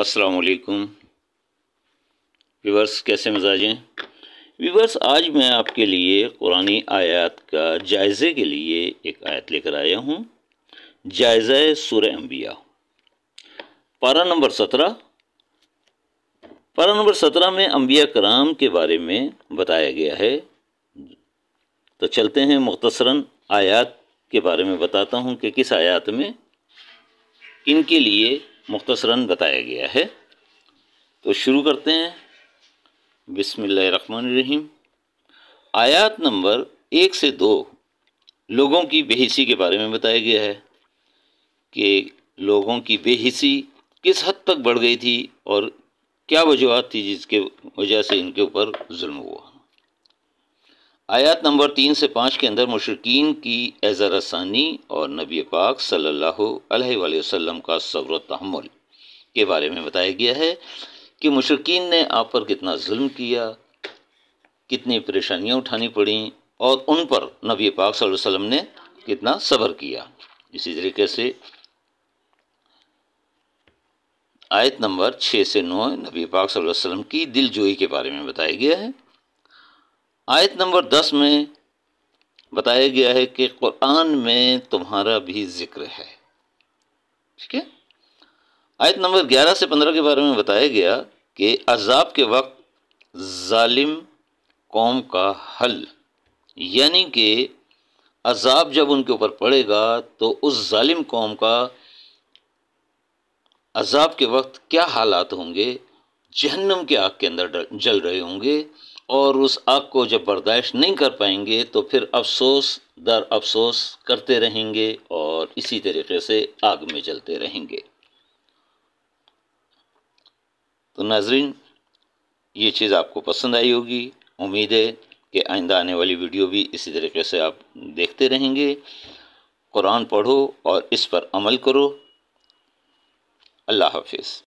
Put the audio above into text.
असलकुम वीवर्स कैसे मजाजें weavers viewers आज मैं आपके लिए कुरानी आयात का जायज़े के लिए एक आयत लेकर आया हूँ जायज़ा सुर अम्बिया पारा नंबर सत्रह पारा नंबर सत्रह में अम्बिया कराम के बारे में बताया गया है तो चलते हैं मुख्तसरा आयात के बारे में बताता हूँ कि किस आयात में इनके लिए मुख्तसरा बताया गया है तो शुरू करते हैं रहीम आयात नंबर एक से दो लोगों की बेहिसी के बारे में बताया गया है कि लोगों की बेहिसी किस हद तक बढ़ गई थी और क्या वजूहत थी जिसके वजह से इनके ऊपर जुल्म हुआ आयत नंबर तीन से पाँच के अंदर मशरकिन की एज़र रसानी और नबी पाक सल्लल्लाहु अलैहि वसल्लम का सब्र तहमल के बारे में बताया गया है कि मशरकिन ने आप पर कितना जुल्म किया कितनी परेशानियाँ उठानी पड़ी और उन पर नबी पाक सल्लल्लाहु अलैहि वसल्लम ने कितना सब्र किया इसी तरीके से आयत नंबर छः से नौ नबी पाक सल्लल्लाहु अलैहि वसल्लम की दिलजोई के बारे में बताया गया है आयत नंबर दस में बताया गया है कि क़ुरान में तुम्हारा भी ज़िक्र है ठीक है आयत नंबर ग्यारह से पंद्रह के बारे में बताया गया कि अजाब के वक्त ालिम कौम का हल यानी कि अजाब जब उनके ऊपर पड़ेगा तो उस ालिम कौम का अजाब के वक्त क्या हालात होंगे जहन्नम के आग के अंदर जल रहे होंगे और उस आग को जब बर्दाश्त नहीं कर पाएंगे तो फिर अफसोस दर अफसोस करते रहेंगे और इसी तरीके से आग में जलते रहेंगे तो नाजरीन ये चीज़ आपको पसंद आई होगी उम्मीद है कि आइंदा आने वाली वीडियो भी इसी तरीके से आप देखते रहेंगे कुरान पढ़ो और इस पर अमल करो अल्लाह हाफिज़